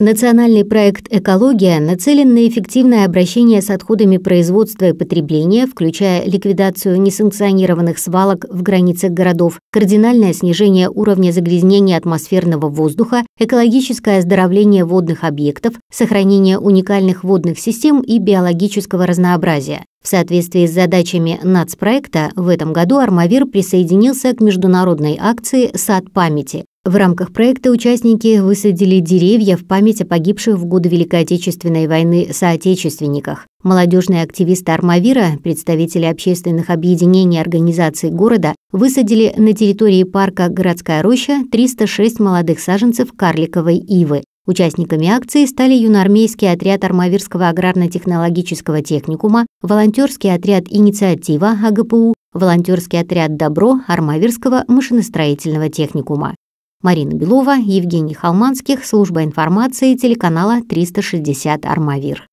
Национальный проект «Экология» нацелен на эффективное обращение с отходами производства и потребления, включая ликвидацию несанкционированных свалок в границах городов, кардинальное снижение уровня загрязнения атмосферного воздуха, экологическое оздоровление водных объектов, сохранение уникальных водных систем и биологического разнообразия. В соответствии с задачами нацпроекта в этом году «Армавир» присоединился к международной акции «Сад памяти», в рамках проекта участники высадили деревья в память о погибших в годы Великой Отечественной войны соотечественниках. Молодежные активисты Армавира, представители общественных объединений и организаций города, высадили на территории парка «Городская роща» 306 молодых саженцев карликовой ивы. Участниками акции стали юноармейский отряд Армавирского аграрно-технологического техникума, волонтерский отряд «Инициатива» АГПУ, волонтерский отряд «Добро» Армавирского машиностроительного техникума. Марина Белова, Евгений Холманских, служба информации телеканала 360 «Армавир».